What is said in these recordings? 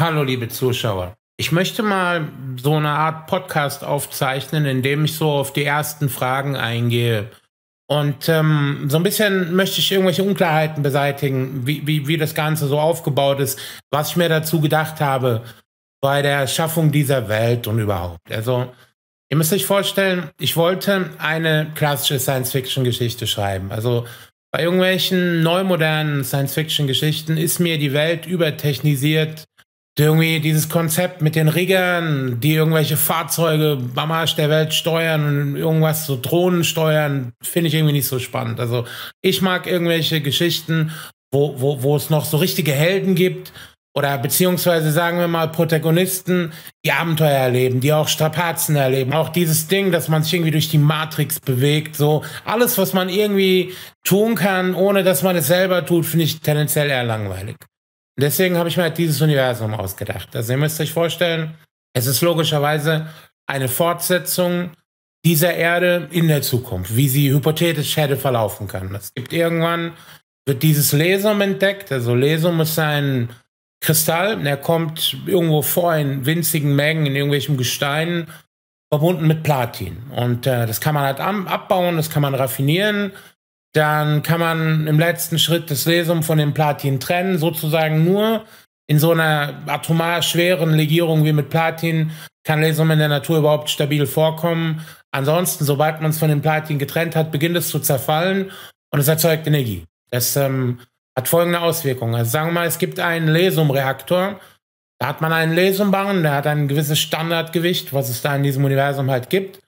Hallo, liebe Zuschauer. Ich möchte mal so eine Art Podcast aufzeichnen, in dem ich so auf die ersten Fragen eingehe. Und ähm, so ein bisschen möchte ich irgendwelche Unklarheiten beseitigen, wie, wie, wie das Ganze so aufgebaut ist, was ich mir dazu gedacht habe bei der Schaffung dieser Welt und überhaupt. Also, ihr müsst euch vorstellen, ich wollte eine klassische Science-Fiction-Geschichte schreiben. Also, bei irgendwelchen neumodernen Science-Fiction-Geschichten ist mir die Welt übertechnisiert irgendwie dieses Konzept mit den Riggern, die irgendwelche Fahrzeuge am Arsch der Welt steuern und irgendwas so Drohnen steuern, finde ich irgendwie nicht so spannend. Also ich mag irgendwelche Geschichten, wo, wo, wo es noch so richtige Helden gibt oder beziehungsweise sagen wir mal Protagonisten, die Abenteuer erleben, die auch Strapazen erleben. Auch dieses Ding, dass man sich irgendwie durch die Matrix bewegt, so alles, was man irgendwie tun kann, ohne dass man es selber tut, finde ich tendenziell eher langweilig deswegen habe ich mir halt dieses Universum ausgedacht. Also ihr müsst euch vorstellen, es ist logischerweise eine Fortsetzung dieser Erde in der Zukunft, wie sie hypothetisch hätte verlaufen können. Es gibt irgendwann, wird dieses Lesum entdeckt. Also Lesum ist ein Kristall, der kommt irgendwo vor in winzigen Mengen, in irgendwelchen Gesteinen, verbunden mit Platin. Und äh, das kann man halt abbauen, das kann man raffinieren. Dann kann man im letzten Schritt das Lesum von dem Platin trennen, sozusagen nur in so einer atomar schweren Legierung wie mit Platin kann Lesum in der Natur überhaupt stabil vorkommen. Ansonsten, sobald man es von dem Platin getrennt hat, beginnt es zu zerfallen und es erzeugt Energie. Das ähm, hat folgende Auswirkungen. Also sagen wir mal, es gibt einen Lesum-Reaktor. Da hat man einen Lesumbahn, der hat ein gewisses Standardgewicht, was es da in diesem Universum halt gibt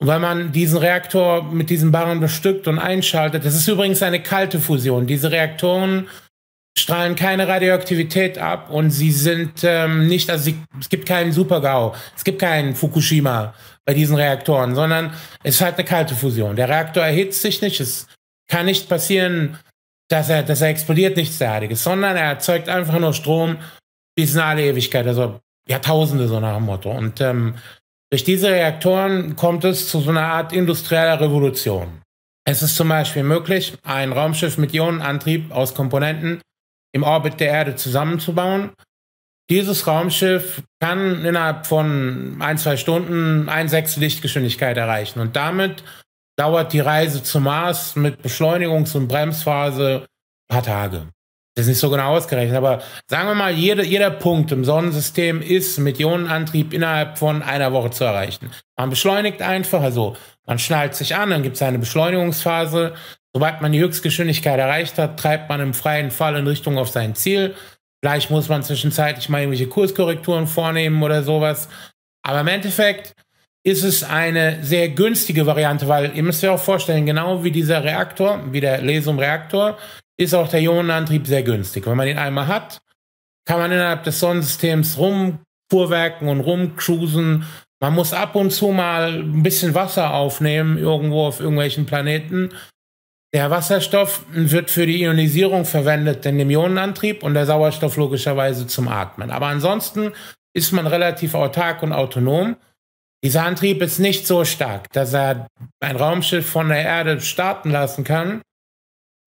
weil man diesen Reaktor mit diesen Barren bestückt und einschaltet. Das ist übrigens eine kalte Fusion. Diese Reaktoren strahlen keine Radioaktivität ab und sie sind ähm, nicht, also sie, es gibt keinen Super-GAU, es gibt keinen Fukushima bei diesen Reaktoren, sondern es ist halt eine kalte Fusion. Der Reaktor erhitzt sich nicht, es kann nicht passieren, dass er, dass er explodiert, nichts derartiges, sondern er erzeugt einfach nur Strom bis in alle Ewigkeit, also Jahrtausende so nach dem Motto. Und ähm, durch diese Reaktoren kommt es zu so einer Art industrieller Revolution. Es ist zum Beispiel möglich, ein Raumschiff mit Ionenantrieb aus Komponenten im Orbit der Erde zusammenzubauen. Dieses Raumschiff kann innerhalb von ein, zwei Stunden ein Sechstel Lichtgeschwindigkeit erreichen und damit dauert die Reise zum Mars mit Beschleunigungs- und Bremsphase ein paar Tage das ist nicht so genau ausgerechnet, aber sagen wir mal, jede, jeder Punkt im Sonnensystem ist mit Ionenantrieb innerhalb von einer Woche zu erreichen. Man beschleunigt einfach, also man schnallt sich an, dann gibt es eine Beschleunigungsphase. Sobald man die Höchstgeschwindigkeit erreicht hat, treibt man im freien Fall in Richtung auf sein Ziel. Vielleicht muss man zwischenzeitlich mal irgendwelche Kurskorrekturen vornehmen oder sowas. Aber im Endeffekt ist es eine sehr günstige Variante, weil ihr müsst euch auch vorstellen, genau wie dieser Reaktor, wie der Lesum-Reaktor, ist auch der Ionenantrieb sehr günstig. Wenn man den einmal hat, kann man innerhalb des Sonnensystems rumfuhrwerken und rumcruisen. Man muss ab und zu mal ein bisschen Wasser aufnehmen, irgendwo auf irgendwelchen Planeten. Der Wasserstoff wird für die Ionisierung verwendet, denn dem Ionenantrieb und der Sauerstoff logischerweise zum Atmen. Aber ansonsten ist man relativ autark und autonom. Dieser Antrieb ist nicht so stark, dass er ein Raumschiff von der Erde starten lassen kann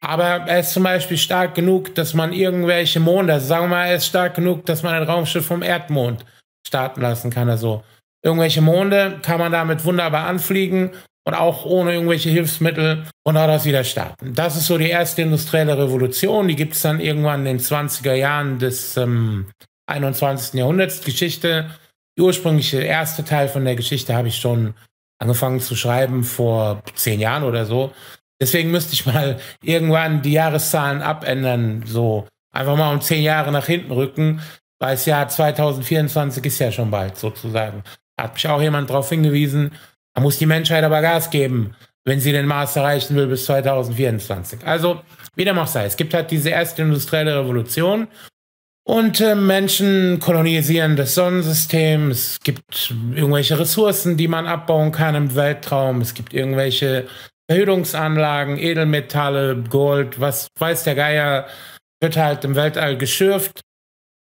aber er ist zum Beispiel stark genug, dass man irgendwelche Monde, also sagen wir mal, er ist stark genug, dass man ein Raumschiff vom Erdmond starten lassen kann. Also irgendwelche Monde kann man damit wunderbar anfliegen und auch ohne irgendwelche Hilfsmittel und auch das wieder starten. Das ist so die erste industrielle Revolution. Die gibt es dann irgendwann in den 20er Jahren des ähm, 21. Jahrhunderts. Geschichte, die ursprüngliche erste Teil von der Geschichte habe ich schon angefangen zu schreiben vor zehn Jahren oder so. Deswegen müsste ich mal irgendwann die Jahreszahlen abändern, so einfach mal um zehn Jahre nach hinten rücken, weil das Jahr 2024 ist ja schon bald sozusagen. Hat mich auch jemand darauf hingewiesen, da muss die Menschheit aber Gas geben, wenn sie den Mars erreichen will bis 2024. Also, wie dem auch sei, es gibt halt diese erste industrielle Revolution und äh, Menschen kolonisieren das Sonnensystem. Es gibt irgendwelche Ressourcen, die man abbauen kann im Weltraum. Es gibt irgendwelche Verhütungsanlagen, Edelmetalle, Gold, was weiß der Geier, wird halt im Weltall geschürft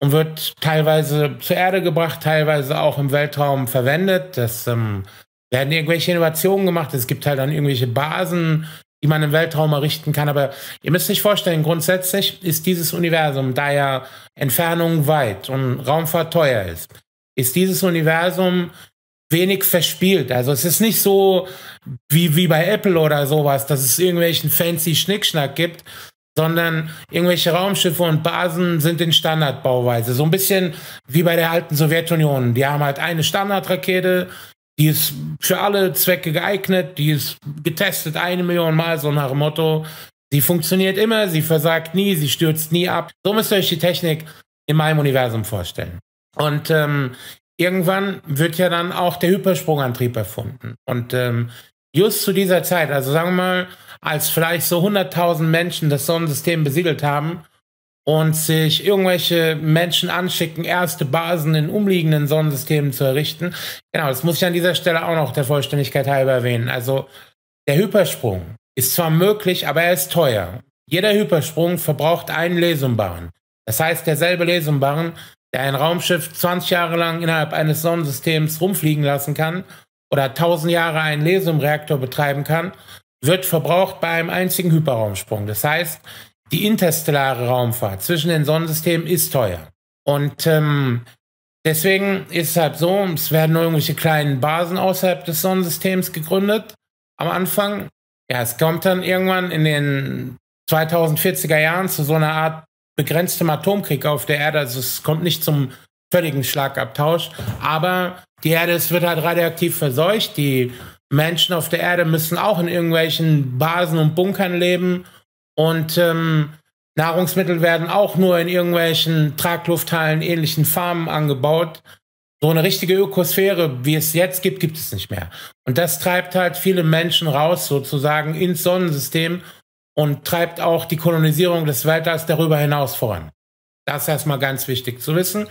und wird teilweise zur Erde gebracht, teilweise auch im Weltraum verwendet. Das ähm, werden irgendwelche Innovationen gemacht. Es gibt halt dann irgendwelche Basen, die man im Weltraum errichten kann. Aber ihr müsst euch vorstellen, grundsätzlich ist dieses Universum, da ja Entfernung weit und Raumfahrt teuer ist, ist dieses Universum wenig verspielt. Also es ist nicht so wie, wie bei Apple oder sowas, dass es irgendwelchen fancy Schnickschnack gibt, sondern irgendwelche Raumschiffe und Basen sind in Standardbauweise. So ein bisschen wie bei der alten Sowjetunion. Die haben halt eine Standardrakete, die ist für alle Zwecke geeignet, die ist getestet eine Million Mal, so nach dem Motto. Sie funktioniert immer, sie versagt nie, sie stürzt nie ab. So müsst ihr euch die Technik in meinem Universum vorstellen. Und ähm, irgendwann wird ja dann auch der Hypersprungantrieb erfunden. Und ähm, just zu dieser Zeit, also sagen wir mal, als vielleicht so 100.000 Menschen das Sonnensystem besiedelt haben und sich irgendwelche Menschen anschicken, erste Basen in umliegenden Sonnensystemen zu errichten. Genau, das muss ich an dieser Stelle auch noch der Vollständigkeit halber erwähnen. Also der Hypersprung ist zwar möglich, aber er ist teuer. Jeder Hypersprung verbraucht einen Lesumbarren. Das heißt, derselbe Lesumbarren der ein Raumschiff 20 Jahre lang innerhalb eines Sonnensystems rumfliegen lassen kann oder 1000 Jahre einen Lesiumreaktor betreiben kann, wird verbraucht bei einem einzigen Hyperraumsprung. Das heißt, die interstellare Raumfahrt zwischen den Sonnensystemen ist teuer. Und ähm, deswegen ist es halt so, es werden nur irgendwelche kleinen Basen außerhalb des Sonnensystems gegründet am Anfang. Ja, es kommt dann irgendwann in den 2040er Jahren zu so einer Art begrenztem Atomkrieg auf der Erde. Also es kommt nicht zum völligen Schlagabtausch. Aber die Erde, es wird halt radioaktiv verseucht. Die Menschen auf der Erde müssen auch in irgendwelchen Basen und Bunkern leben. Und ähm, Nahrungsmittel werden auch nur in irgendwelchen Traglufthallen, ähnlichen Farmen angebaut. So eine richtige Ökosphäre, wie es jetzt gibt, gibt es nicht mehr. Und das treibt halt viele Menschen raus, sozusagen ins Sonnensystem und treibt auch die Kolonisierung des Weltalls darüber hinaus voran. Das ist erstmal ganz wichtig zu wissen.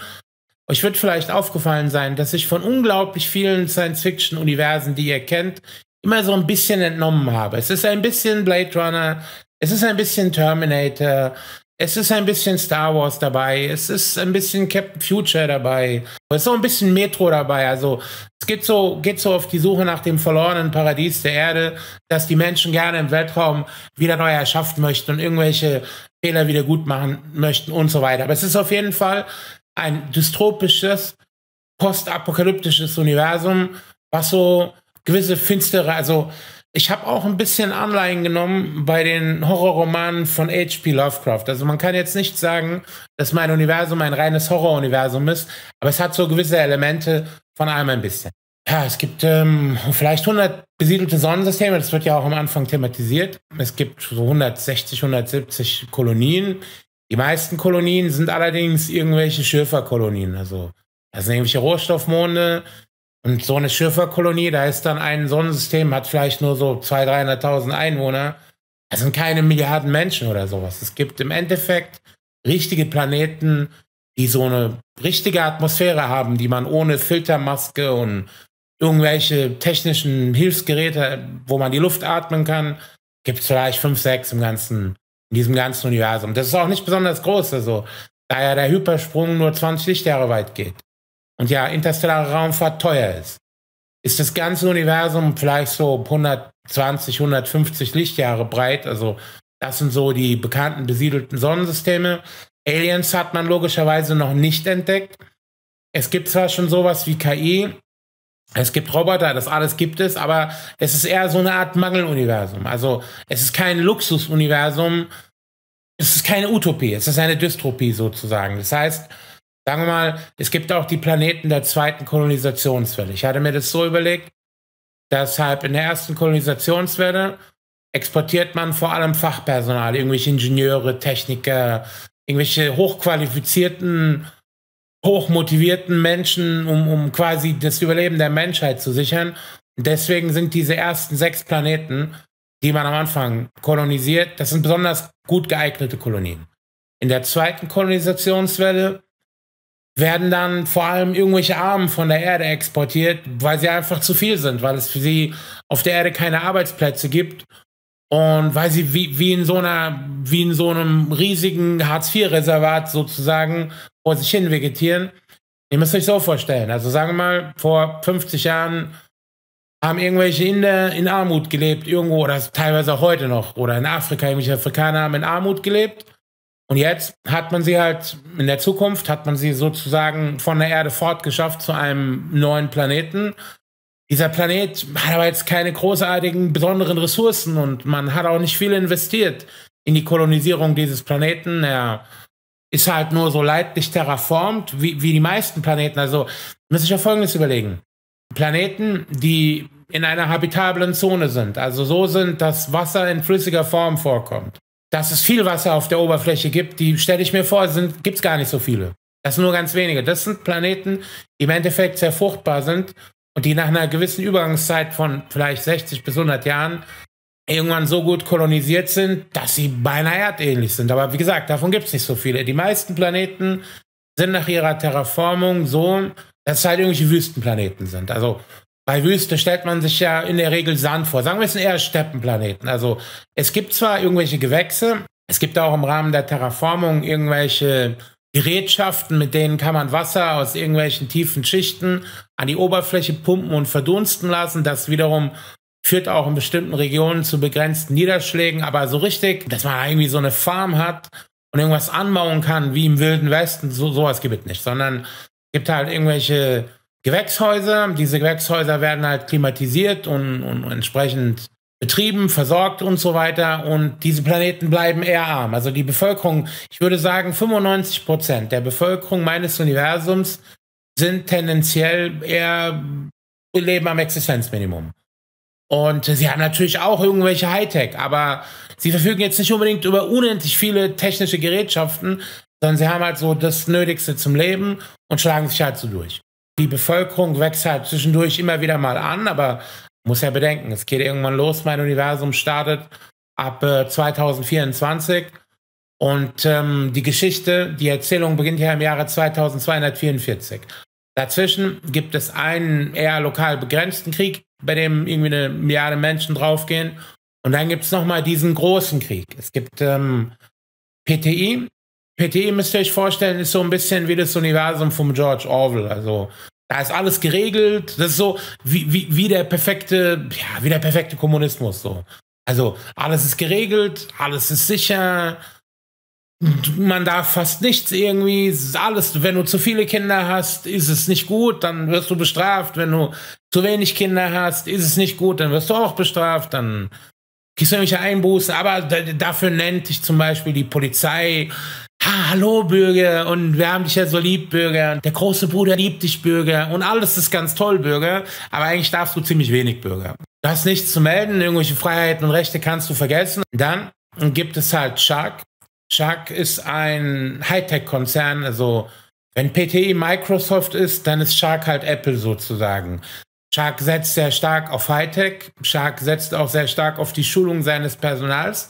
Euch wird vielleicht aufgefallen sein, dass ich von unglaublich vielen Science-Fiction-Universen, die ihr kennt, immer so ein bisschen entnommen habe. Es ist ein bisschen Blade Runner, es ist ein bisschen Terminator, es ist ein bisschen Star Wars dabei, es ist ein bisschen Captain Future dabei, es ist auch ein bisschen Metro dabei. Also es geht so, geht so auf die Suche nach dem verlorenen Paradies der Erde, dass die Menschen gerne im Weltraum wieder neu erschaffen möchten und irgendwelche Fehler wieder gut machen möchten und so weiter. Aber es ist auf jeden Fall ein dystopisches, postapokalyptisches Universum, was so gewisse finstere, also ich habe auch ein bisschen Anleihen genommen bei den Horrorromanen von H.P. Lovecraft. Also man kann jetzt nicht sagen, dass mein Universum ein reines Horroruniversum ist, aber es hat so gewisse Elemente von allem ein bisschen. Ja, es gibt ähm, vielleicht 100 besiedelte Sonnensysteme, das wird ja auch am Anfang thematisiert. Es gibt so 160, 170 Kolonien. Die meisten Kolonien sind allerdings irgendwelche Schürferkolonien. Also das sind irgendwelche Rohstoffmonde, und so eine Schifferkolonie, da ist dann ein Sonnensystem, hat vielleicht nur so 200.000, 300.000 Einwohner. Das sind keine Milliarden Menschen oder sowas. Es gibt im Endeffekt richtige Planeten, die so eine richtige Atmosphäre haben, die man ohne Filtermaske und irgendwelche technischen Hilfsgeräte, wo man die Luft atmen kann, gibt es vielleicht fünf, sechs im ganzen, in diesem ganzen Universum. Das ist auch nicht besonders groß, also da ja der Hypersprung nur 20 Lichtjahre weit geht. Und ja, interstellare Raumfahrt teuer ist. Ist das ganze Universum vielleicht so 120, 150 Lichtjahre breit? Also das sind so die bekannten besiedelten Sonnensysteme. Aliens hat man logischerweise noch nicht entdeckt. Es gibt zwar schon sowas wie KI, es gibt Roboter, das alles gibt es, aber es ist eher so eine Art Mangeluniversum. Also es ist kein Luxusuniversum, es ist keine Utopie, es ist eine Dystopie sozusagen. Das heißt, sagen wir mal, es gibt auch die Planeten der zweiten Kolonisationswelle. Ich hatte mir das so überlegt, deshalb in der ersten Kolonisationswelle exportiert man vor allem Fachpersonal, irgendwelche Ingenieure, Techniker, irgendwelche hochqualifizierten, hochmotivierten Menschen, um, um quasi das Überleben der Menschheit zu sichern. Und deswegen sind diese ersten sechs Planeten, die man am Anfang kolonisiert, das sind besonders gut geeignete Kolonien. In der zweiten Kolonisationswelle werden dann vor allem irgendwelche Armen von der Erde exportiert, weil sie einfach zu viel sind, weil es für sie auf der Erde keine Arbeitsplätze gibt und weil sie wie, wie in so einer, wie in so einem riesigen Hartz-IV-Reservat sozusagen vor sich hin vegetieren. Ihr müsst euch so vorstellen. Also sagen wir mal, vor 50 Jahren haben irgendwelche in, der, in Armut gelebt, irgendwo, oder teilweise auch heute noch, oder in Afrika, irgendwelche Afrikaner haben in Armut gelebt und jetzt hat man sie halt, in der Zukunft hat man sie sozusagen von der Erde fortgeschafft zu einem neuen Planeten. Dieser Planet hat aber jetzt keine großartigen, besonderen Ressourcen und man hat auch nicht viel investiert in die Kolonisierung dieses Planeten. Er ist halt nur so leidlich terraformt wie, wie die meisten Planeten. Also muss ich ja Folgendes überlegen. Planeten, die in einer habitablen Zone sind, also so sind, dass Wasser in flüssiger Form vorkommt dass es viel Wasser auf der Oberfläche gibt, die stelle ich mir vor, gibt es gar nicht so viele. Das sind nur ganz wenige. Das sind Planeten, die im Endeffekt sehr fruchtbar sind und die nach einer gewissen Übergangszeit von vielleicht 60 bis 100 Jahren irgendwann so gut kolonisiert sind, dass sie beinahe erdähnlich sind. Aber wie gesagt, davon gibt es nicht so viele. Die meisten Planeten sind nach ihrer Terraformung so, dass es halt irgendwelche Wüstenplaneten sind. Also bei Wüste stellt man sich ja in der Regel Sand vor. Sagen wir, es sind eher Steppenplaneten. Also es gibt zwar irgendwelche Gewächse, es gibt auch im Rahmen der Terraformung irgendwelche Gerätschaften, mit denen kann man Wasser aus irgendwelchen tiefen Schichten an die Oberfläche pumpen und verdunsten lassen. Das wiederum führt auch in bestimmten Regionen zu begrenzten Niederschlägen. Aber so richtig, dass man irgendwie so eine Farm hat und irgendwas anbauen kann, wie im Wilden Westen, so, sowas gibt es nicht, sondern es gibt halt irgendwelche Gewächshäuser. Diese Gewächshäuser werden halt klimatisiert und, und entsprechend betrieben, versorgt und so weiter. Und diese Planeten bleiben eher arm. Also die Bevölkerung, ich würde sagen, 95 Prozent der Bevölkerung meines Universums sind tendenziell eher leben am Existenzminimum. Und sie haben natürlich auch irgendwelche Hightech, aber sie verfügen jetzt nicht unbedingt über unendlich viele technische Gerätschaften, sondern sie haben halt so das Nötigste zum Leben und schlagen sich halt so durch. Die Bevölkerung wächst halt zwischendurch immer wieder mal an, aber muss ja bedenken, es geht irgendwann los. Mein Universum startet ab äh, 2024 und ähm, die Geschichte, die Erzählung beginnt ja im Jahre 2244. Dazwischen gibt es einen eher lokal begrenzten Krieg, bei dem irgendwie eine Milliarde Menschen draufgehen. Und dann gibt es nochmal diesen großen Krieg. Es gibt ähm, PTI, PT müsst ihr euch vorstellen, ist so ein bisschen wie das Universum von George Orwell. Also da ist alles geregelt. Das ist so wie, wie, wie der perfekte, ja, wie der perfekte Kommunismus. So. Also alles ist geregelt, alles ist sicher. Man darf fast nichts irgendwie. Alles, wenn du zu viele Kinder hast, ist es nicht gut, dann wirst du bestraft. Wenn du zu wenig Kinder hast, ist es nicht gut, dann wirst du auch bestraft. Dann kriegst du irgendwelche Einbußen. Aber dafür nennt dich zum Beispiel die Polizei ha, hallo Bürger und wir haben dich ja so lieb, Bürger. der große Bruder liebt dich, Bürger. Und alles ist ganz toll, Bürger. Aber eigentlich darfst du ziemlich wenig, Bürger. Du hast nichts zu melden, irgendwelche Freiheiten und Rechte kannst du vergessen. Dann gibt es halt Shark. Shark ist ein Hightech-Konzern, also wenn PTI Microsoft ist, dann ist Shark halt Apple sozusagen. Shark setzt sehr stark auf Hightech. Shark setzt auch sehr stark auf die Schulung seines Personals.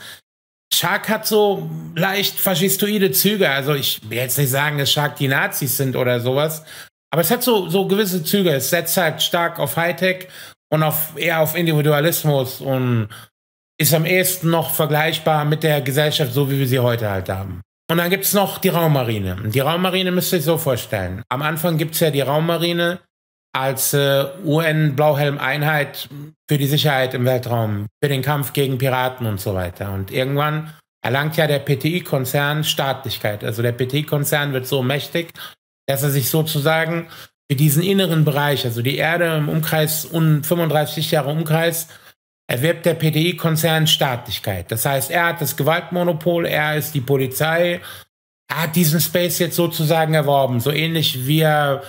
Shark hat so leicht faschistoide Züge. Also ich will jetzt nicht sagen, dass Shark die Nazis sind oder sowas. Aber es hat so, so gewisse Züge. Es setzt halt stark auf Hightech und auf, eher auf Individualismus und ist am ehesten noch vergleichbar mit der Gesellschaft, so wie wir sie heute halt haben. Und dann gibt es noch die Raummarine. Die Raummarine müsst ihr euch so vorstellen. Am Anfang gibt es ja die Raummarine, als äh, UN-Blauhelm-Einheit für die Sicherheit im Weltraum, für den Kampf gegen Piraten und so weiter. Und irgendwann erlangt ja der PTI-Konzern Staatlichkeit. Also der PTI-Konzern wird so mächtig, dass er sich sozusagen für diesen inneren Bereich, also die Erde im Umkreis, um 35 Jahre Umkreis, erwirbt der PTI-Konzern Staatlichkeit. Das heißt, er hat das Gewaltmonopol, er ist die Polizei, er hat diesen Space jetzt sozusagen erworben, so ähnlich wie er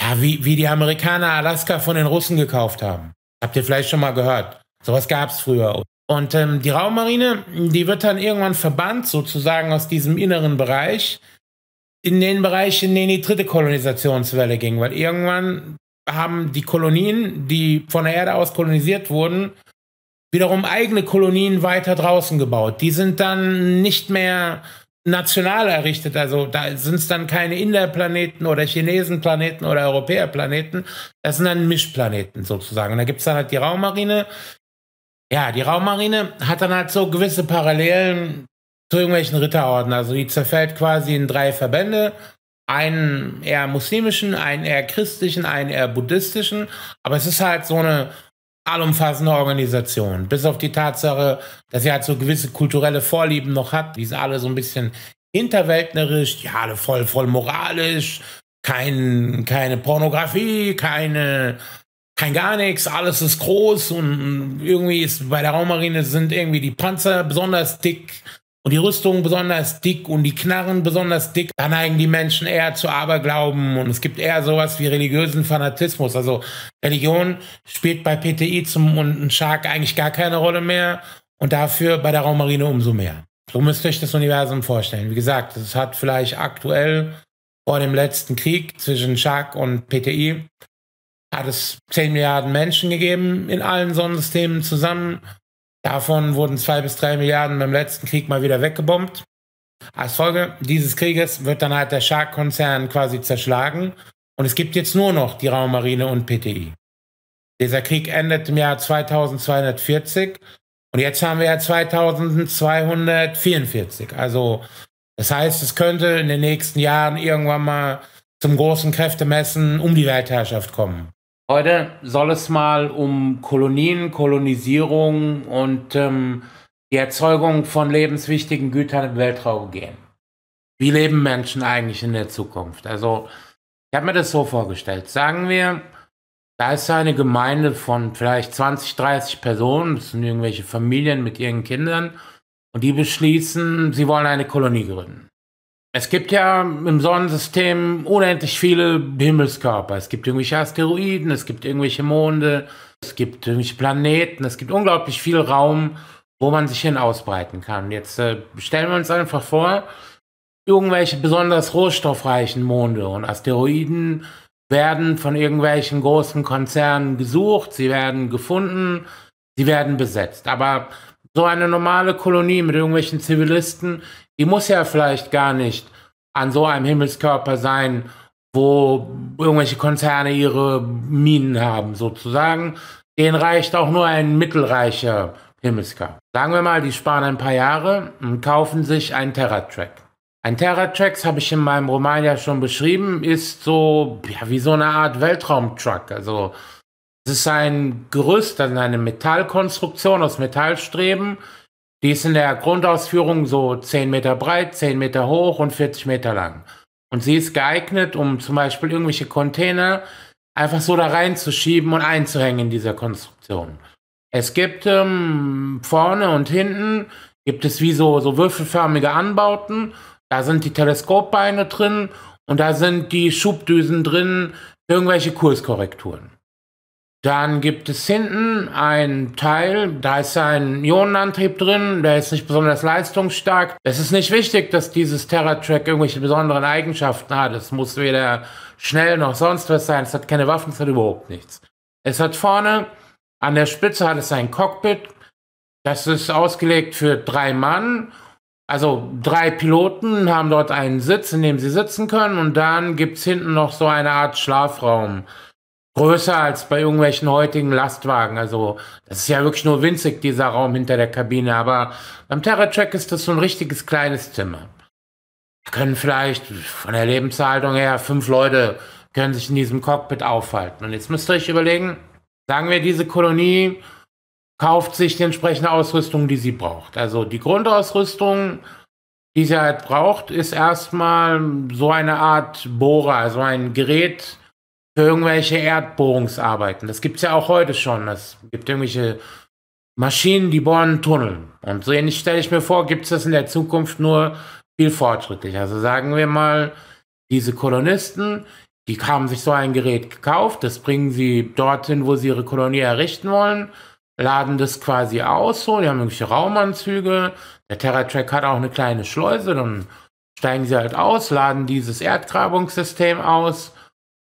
ja, wie, wie die Amerikaner Alaska von den Russen gekauft haben. Habt ihr vielleicht schon mal gehört. Sowas gab es früher. Und ähm, die Raummarine, die wird dann irgendwann verbannt, sozusagen aus diesem inneren Bereich, in den Bereich, in den die dritte Kolonisationswelle ging. Weil irgendwann haben die Kolonien, die von der Erde aus kolonisiert wurden, wiederum eigene Kolonien weiter draußen gebaut. Die sind dann nicht mehr national errichtet. Also da sind es dann keine Inderplaneten oder Chinesenplaneten oder Europäerplaneten. Das sind dann Mischplaneten sozusagen. Und da gibt es dann halt die Raummarine. Ja, die Raummarine hat dann halt so gewisse Parallelen zu irgendwelchen Ritterorden. Also die zerfällt quasi in drei Verbände. Einen eher muslimischen, einen eher christlichen, einen eher buddhistischen. Aber es ist halt so eine allumfassende Organisation. Bis auf die Tatsache, dass sie halt so gewisse kulturelle Vorlieben noch hat. Die sind alle so ein bisschen hinterweltnerisch, die alle voll, voll moralisch. Kein, keine Pornografie, keine, kein gar nichts. Alles ist groß und irgendwie ist bei der Raummarine sind irgendwie die Panzer besonders dick und die Rüstung besonders dick und die Knarren besonders dick, da neigen die Menschen eher zu Aberglauben und es gibt eher sowas wie religiösen Fanatismus. Also Religion spielt bei PTI zum und Shark eigentlich gar keine Rolle mehr und dafür bei der Raumarine umso mehr. So müsst ihr euch das Universum vorstellen. Wie gesagt, es hat vielleicht aktuell vor dem letzten Krieg zwischen Shark und PTI hat es 10 Milliarden Menschen gegeben in allen Sonnensystemen zusammen Davon wurden zwei bis drei Milliarden beim letzten Krieg mal wieder weggebombt. Als Folge dieses Krieges wird dann halt der Shark-Konzern quasi zerschlagen und es gibt jetzt nur noch die Raummarine und PTI. Dieser Krieg endet im Jahr 2240 und jetzt haben wir ja 2244. Also das heißt, es könnte in den nächsten Jahren irgendwann mal zum großen Kräftemessen um die Weltherrschaft kommen. Heute soll es mal um Kolonien, Kolonisierung und ähm, die Erzeugung von lebenswichtigen Gütern im Weltraum gehen. Wie leben Menschen eigentlich in der Zukunft? Also, ich habe mir das so vorgestellt. Sagen wir, da ist eine Gemeinde von vielleicht 20, 30 Personen, das sind irgendwelche Familien mit ihren Kindern, und die beschließen, sie wollen eine Kolonie gründen. Es gibt ja im Sonnensystem unendlich viele Himmelskörper. Es gibt irgendwelche Asteroiden, es gibt irgendwelche Monde, es gibt irgendwelche Planeten, es gibt unglaublich viel Raum, wo man sich hin ausbreiten kann. Jetzt äh, stellen wir uns einfach vor, irgendwelche besonders rohstoffreichen Monde und Asteroiden werden von irgendwelchen großen Konzernen gesucht, sie werden gefunden, sie werden besetzt. Aber so eine normale Kolonie mit irgendwelchen Zivilisten die muss ja vielleicht gar nicht an so einem Himmelskörper sein, wo irgendwelche Konzerne ihre Minen haben, sozusagen. Denen reicht auch nur ein mittelreicher Himmelskörper. Sagen wir mal, die sparen ein paar Jahre und kaufen sich einen Terra-Track. Ein Terra-Trax habe ich in meinem Roman ja schon beschrieben, ist so ja, wie so eine Art Weltraumtruck. Also es ist ein Gerüst, also eine Metallkonstruktion aus Metallstreben, die ist in der Grundausführung so 10 Meter breit, 10 Meter hoch und 40 Meter lang. Und sie ist geeignet, um zum Beispiel irgendwelche Container einfach so da reinzuschieben und einzuhängen in dieser Konstruktion. Es gibt ähm, vorne und hinten gibt es wie so, so würfelförmige Anbauten. Da sind die Teleskopbeine drin und da sind die Schubdüsen drin, irgendwelche Kurskorrekturen. Dann gibt es hinten ein Teil, da ist ein Ionenantrieb drin, der ist nicht besonders leistungsstark. Es ist nicht wichtig, dass dieses Terra-Track irgendwelche besonderen Eigenschaften hat. Es muss weder schnell noch sonst was sein. Es hat keine Waffen, es hat überhaupt nichts. Es hat vorne, an der Spitze hat es ein Cockpit. Das ist ausgelegt für drei Mann. Also drei Piloten haben dort einen Sitz, in dem sie sitzen können. Und dann gibt es hinten noch so eine Art Schlafraum größer als bei irgendwelchen heutigen Lastwagen. Also das ist ja wirklich nur winzig, dieser Raum hinter der Kabine. Aber beim TerraTrack ist das so ein richtiges kleines Zimmer. Da können vielleicht von der Lebenshaltung her fünf Leute können sich in diesem Cockpit aufhalten. Und jetzt müsst ihr euch überlegen, sagen wir, diese Kolonie kauft sich die entsprechende Ausrüstung, die sie braucht. Also die Grundausrüstung, die sie halt braucht, ist erstmal so eine Art Bohrer, also ein Gerät, für irgendwelche Erdbohrungsarbeiten. Das gibt es ja auch heute schon. Es gibt irgendwelche Maschinen, die bohren Tunnel. Und so ähnlich stelle ich mir vor, gibt es das in der Zukunft nur viel fortschrittlicher. Also sagen wir mal, diese Kolonisten, die haben sich so ein Gerät gekauft, das bringen sie dorthin, wo sie ihre Kolonie errichten wollen, laden das quasi aus, so, die haben irgendwelche Raumanzüge, der TerraTrack hat auch eine kleine Schleuse, dann steigen sie halt aus, laden dieses Erdgrabungssystem aus,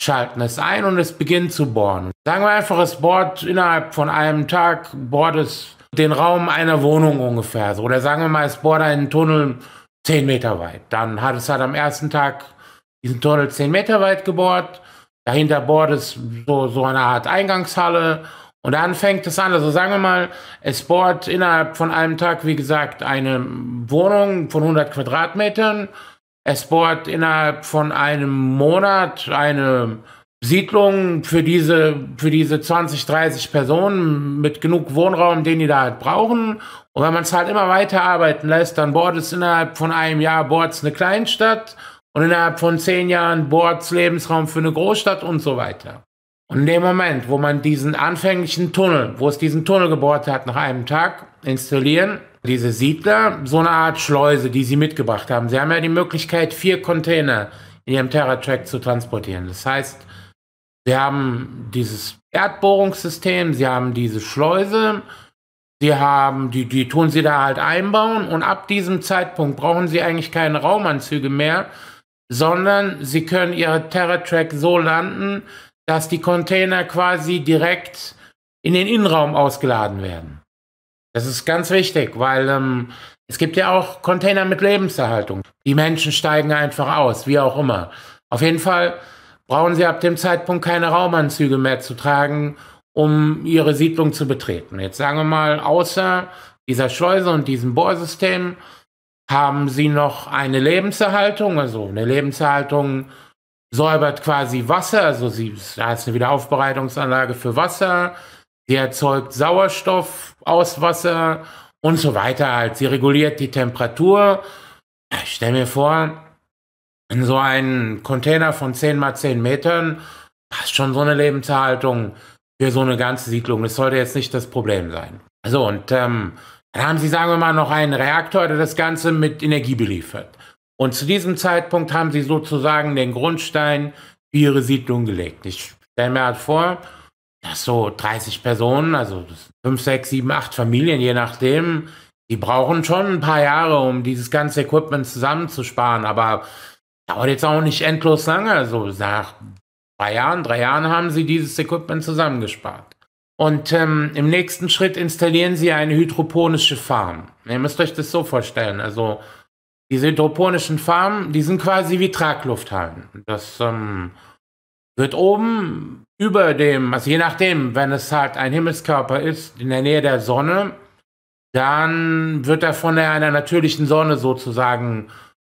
schalten es ein und es beginnt zu bohren. Sagen wir einfach, es bohrt innerhalb von einem Tag, bohrt es den Raum einer Wohnung ungefähr. Oder sagen wir mal, es bohrt einen Tunnel 10 Meter weit. Dann hat es halt am ersten Tag diesen Tunnel 10 Meter weit gebohrt. Dahinter bohrt es so, so eine Art Eingangshalle. Und dann fängt es an. Also sagen wir mal, es bohrt innerhalb von einem Tag, wie gesagt, eine Wohnung von 100 Quadratmetern es bohrt innerhalb von einem Monat eine Siedlung für diese, für diese 20, 30 Personen mit genug Wohnraum, den die da halt brauchen. Und wenn man es halt immer weiter arbeiten lässt, dann bohrt es innerhalb von einem Jahr bohrt's eine Kleinstadt und innerhalb von zehn Jahren bohrt es Lebensraum für eine Großstadt und so weiter. Und in dem Moment, wo man diesen anfänglichen Tunnel, wo es diesen Tunnel gebohrt hat, nach einem Tag installieren, diese Siedler so eine Art Schleuse, die sie mitgebracht haben. Sie haben ja die Möglichkeit, vier Container in ihrem Terra-Track zu transportieren. Das heißt, sie haben dieses Erdbohrungssystem, sie haben diese Schleuse, sie haben, die, die tun sie da halt einbauen und ab diesem Zeitpunkt brauchen sie eigentlich keine Raumanzüge mehr, sondern sie können ihre Terra-Track so landen, dass die Container quasi direkt in den Innenraum ausgeladen werden. Das ist ganz wichtig, weil ähm, es gibt ja auch Container mit Lebenserhaltung. Die Menschen steigen einfach aus, wie auch immer. Auf jeden Fall brauchen sie ab dem Zeitpunkt keine Raumanzüge mehr zu tragen, um ihre Siedlung zu betreten. Jetzt sagen wir mal, außer dieser Schleuse und diesem Bohrsystem haben sie noch eine Lebenserhaltung. Also eine Lebenserhaltung säubert quasi Wasser. Also sie, da ist eine Wiederaufbereitungsanlage für Wasser. Sie erzeugt Sauerstoff aus Wasser und so weiter halt. Sie reguliert die Temperatur. Ich stell mir vor, in so einem Container von 10 mal 10 Metern passt schon so eine Lebenshaltung für so eine ganze Siedlung. Das sollte jetzt nicht das Problem sein. So, und ähm, dann haben sie, sagen wir mal, noch einen Reaktor, der das Ganze mit Energie beliefert. Und zu diesem Zeitpunkt haben sie sozusagen den Grundstein für ihre Siedlung gelegt. Ich stelle mir halt vor, dass so 30 Personen, also 5, 6, 7, 8 Familien, je nachdem, die brauchen schon ein paar Jahre, um dieses ganze Equipment zusammenzusparen, aber dauert jetzt auch nicht endlos lange. Also nach zwei Jahren, drei Jahren haben sie dieses Equipment zusammengespart. Und ähm, im nächsten Schritt installieren sie eine hydroponische Farm. Ihr müsst euch das so vorstellen. Also diese hydroponischen Farmen, die sind quasi wie Traglufthallen. Das ähm, wird oben über dem, also je nachdem, wenn es halt ein Himmelskörper ist, in der Nähe der Sonne, dann wird er von einer natürlichen Sonne sozusagen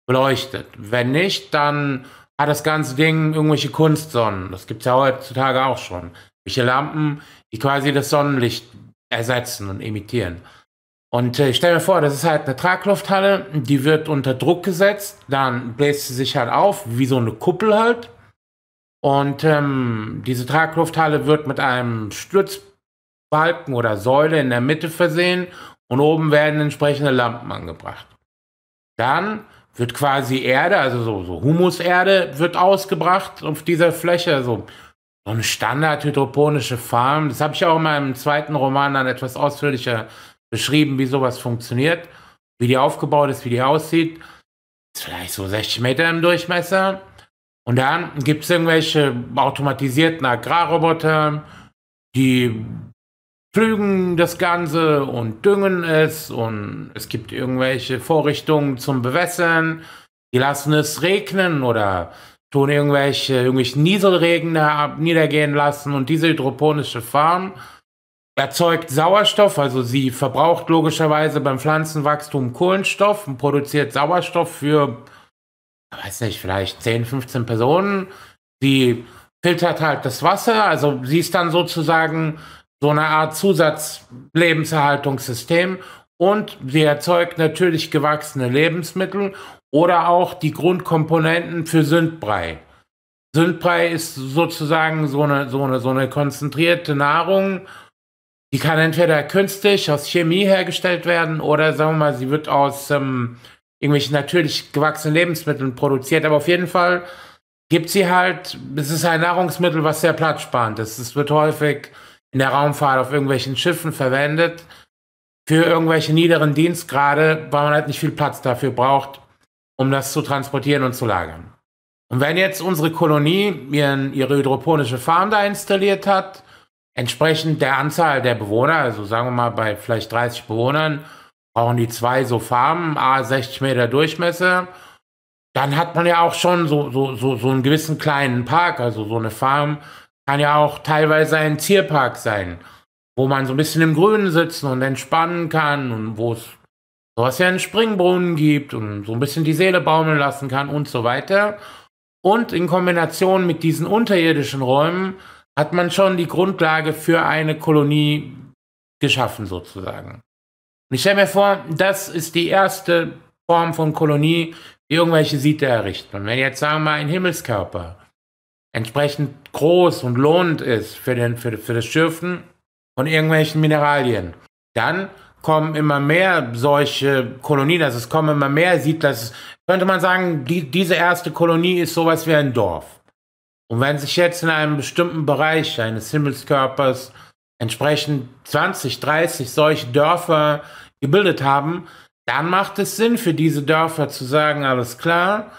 beleuchtet. Wenn nicht, dann hat das ganze Ding irgendwelche Kunstsonnen. Das gibt es ja heutzutage auch schon. Welche Lampen, die quasi das Sonnenlicht ersetzen und imitieren. Und äh, ich stelle mir vor, das ist halt eine Traglufthalle, die wird unter Druck gesetzt, dann bläst sie sich halt auf, wie so eine Kuppel halt. Und ähm, diese Traglufthalle wird mit einem Stützbalken oder Säule in der Mitte versehen und oben werden entsprechende Lampen angebracht. Dann wird quasi Erde, also so, so Humuserde, wird ausgebracht auf dieser Fläche, so, so eine standardhydroponische Farm. Das habe ich auch in meinem zweiten Roman dann etwas ausführlicher beschrieben, wie sowas funktioniert, wie die aufgebaut ist, wie die aussieht. Ist vielleicht so 60 Meter im Durchmesser und dann gibt es irgendwelche automatisierten Agrarroboter, die pflügen das Ganze und düngen es und es gibt irgendwelche Vorrichtungen zum Bewässern. Die lassen es regnen oder tun irgendwelche, irgendwelche Nieselregen niedergehen lassen und diese hydroponische Farm erzeugt Sauerstoff, also sie verbraucht logischerweise beim Pflanzenwachstum Kohlenstoff und produziert Sauerstoff für weiß nicht, vielleicht 10, 15 Personen, die filtert halt das Wasser, also sie ist dann sozusagen so eine Art Zusatzlebenserhaltungssystem und sie erzeugt natürlich gewachsene Lebensmittel oder auch die Grundkomponenten für Sündbrei. Sündbrei ist sozusagen so eine, so eine, so eine konzentrierte Nahrung, die kann entweder künstlich aus Chemie hergestellt werden oder sagen wir mal, sie wird aus ähm, irgendwelche natürlich gewachsenen Lebensmitteln produziert. Aber auf jeden Fall gibt sie halt, es ist ein Nahrungsmittel, was sehr platzsparend ist. Es wird häufig in der Raumfahrt auf irgendwelchen Schiffen verwendet für irgendwelche niederen Dienstgrade, weil man halt nicht viel Platz dafür braucht, um das zu transportieren und zu lagern. Und wenn jetzt unsere Kolonie ihren, ihre hydroponische Farm da installiert hat, entsprechend der Anzahl der Bewohner, also sagen wir mal bei vielleicht 30 Bewohnern, brauchen die zwei so Farben, A 60 Meter Durchmesser. Dann hat man ja auch schon so, so, so, so einen gewissen kleinen Park. Also so eine Farm kann ja auch teilweise ein Tierpark sein, wo man so ein bisschen im Grünen sitzen und entspannen kann und wo es sowas ja einen Springbrunnen gibt und so ein bisschen die Seele baumeln lassen kann und so weiter. Und in Kombination mit diesen unterirdischen Räumen hat man schon die Grundlage für eine Kolonie geschaffen sozusagen. Und ich stelle mir vor, das ist die erste Form von Kolonie, die irgendwelche Siedler errichten. Und wenn jetzt, sagen wir mal, ein Himmelskörper entsprechend groß und lohnend ist für, den, für, für das Schürfen von irgendwelchen Mineralien, dann kommen immer mehr solche Kolonien, also es kommen immer mehr Siedler. Es, könnte man sagen, die, diese erste Kolonie ist sowas wie ein Dorf. Und wenn sich jetzt in einem bestimmten Bereich eines Himmelskörpers entsprechend 20, 30 solche Dörfer gebildet haben, dann macht es Sinn für diese Dörfer zu sagen, alles klar,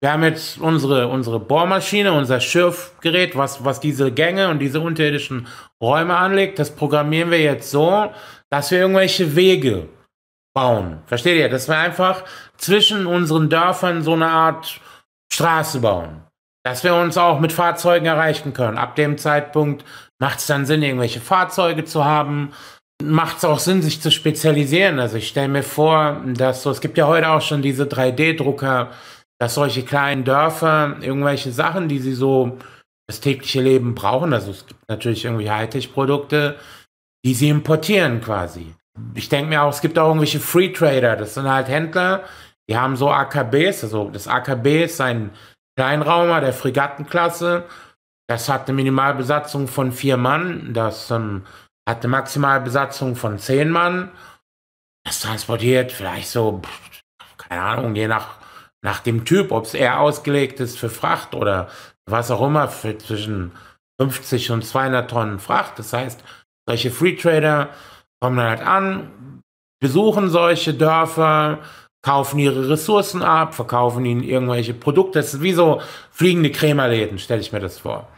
wir haben jetzt unsere, unsere Bohrmaschine, unser Schürfgerät, was, was diese Gänge und diese unterirdischen Räume anlegt, das programmieren wir jetzt so, dass wir irgendwelche Wege bauen. Versteht ihr? Dass wir einfach zwischen unseren Dörfern so eine Art Straße bauen dass wir uns auch mit Fahrzeugen erreichen können. Ab dem Zeitpunkt macht es dann Sinn, irgendwelche Fahrzeuge zu haben. Macht es auch Sinn, sich zu spezialisieren. Also ich stelle mir vor, dass so, es gibt ja heute auch schon diese 3D-Drucker, dass solche kleinen Dörfer irgendwelche Sachen, die sie so das tägliche Leben brauchen, also es gibt natürlich irgendwie Hightech-Produkte, die sie importieren quasi. Ich denke mir auch, es gibt auch irgendwelche Free Trader, das sind halt Händler, die haben so AKBs, also das AKB ist ein Kleinraumer der Fregattenklasse. Das hat eine Minimalbesatzung von vier Mann. Das ähm, hat eine Maximalbesatzung von zehn Mann. Das transportiert vielleicht so, keine Ahnung, je nach, nach dem Typ, ob es eher ausgelegt ist für Fracht oder was auch immer, für zwischen 50 und 200 Tonnen Fracht. Das heißt, solche Free Trader kommen dann halt an, besuchen solche Dörfer, kaufen ihre Ressourcen ab, verkaufen ihnen irgendwelche Produkte. Das ist wie so fliegende Krämerläden, stelle ich mir das vor.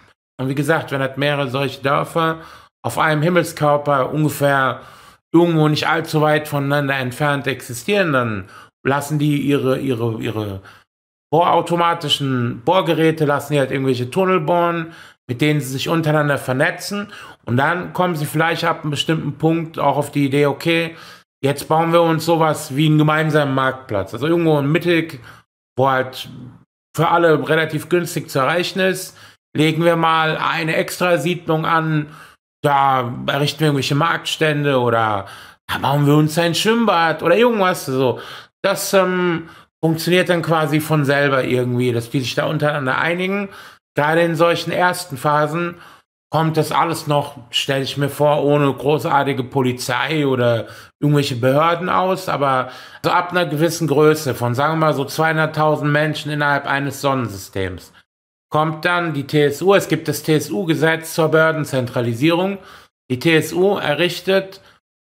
Und wie gesagt, wenn das mehrere solche Dörfer auf einem Himmelskörper ungefähr irgendwo nicht allzu weit voneinander entfernt existieren, dann lassen die ihre, ihre, ihre bohrautomatischen Bohrgeräte, lassen die halt irgendwelche Tunnel bohren, mit denen sie sich untereinander vernetzen. Und dann kommen sie vielleicht ab einem bestimmten Punkt auch auf die Idee, okay, Jetzt bauen wir uns sowas wie einen gemeinsamen Marktplatz. Also irgendwo ein Mittig, wo halt für alle relativ günstig zu erreichen ist. Legen wir mal eine extra Siedlung an, da errichten wir irgendwelche Marktstände oder da bauen wir uns ein Schwimmbad oder irgendwas so. Das ähm, funktioniert dann quasi von selber irgendwie, dass die sich da untereinander einigen. Gerade in solchen ersten Phasen kommt das alles noch, stelle ich mir vor, ohne großartige Polizei oder irgendwelche Behörden aus, aber so ab einer gewissen Größe von, sagen wir mal, so 200.000 Menschen innerhalb eines Sonnensystems, kommt dann die TSU, es gibt das TSU-Gesetz zur Behördenzentralisierung, die TSU errichtet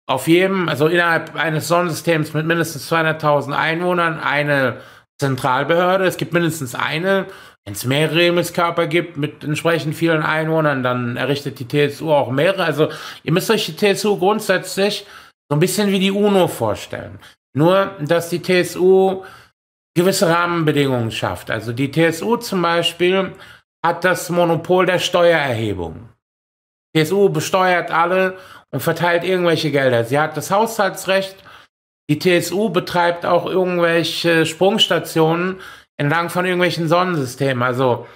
auf jedem, also innerhalb eines Sonnensystems mit mindestens 200.000 Einwohnern eine Zentralbehörde, es gibt mindestens eine wenn es mehrere Himmelskörper gibt mit entsprechend vielen Einwohnern, dann errichtet die TSU auch mehrere. Also ihr müsst euch die TSU grundsätzlich so ein bisschen wie die UNO vorstellen. Nur, dass die TSU gewisse Rahmenbedingungen schafft. Also die TSU zum Beispiel hat das Monopol der Steuererhebung. Die TSU besteuert alle und verteilt irgendwelche Gelder. Sie hat das Haushaltsrecht. Die TSU betreibt auch irgendwelche Sprungstationen, entlang von irgendwelchen Sonnensystemen. Also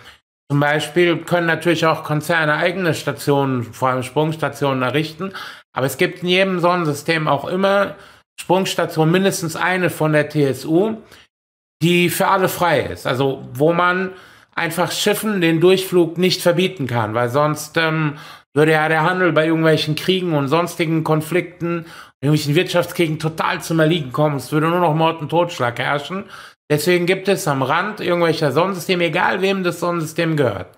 zum Beispiel können natürlich auch Konzerne eigene Stationen, vor allem Sprungstationen, errichten. Aber es gibt in jedem Sonnensystem auch immer Sprungstationen, mindestens eine von der TSU, die für alle frei ist. Also wo man einfach Schiffen den Durchflug nicht verbieten kann, weil sonst ähm, würde ja der Handel bei irgendwelchen Kriegen und sonstigen Konflikten, irgendwelchen Wirtschaftskriegen total zum Erliegen kommen. Es würde nur noch Mord und Totschlag herrschen. Deswegen gibt es am Rand irgendwelcher Sonnensysteme, egal wem das Sonnensystem gehört,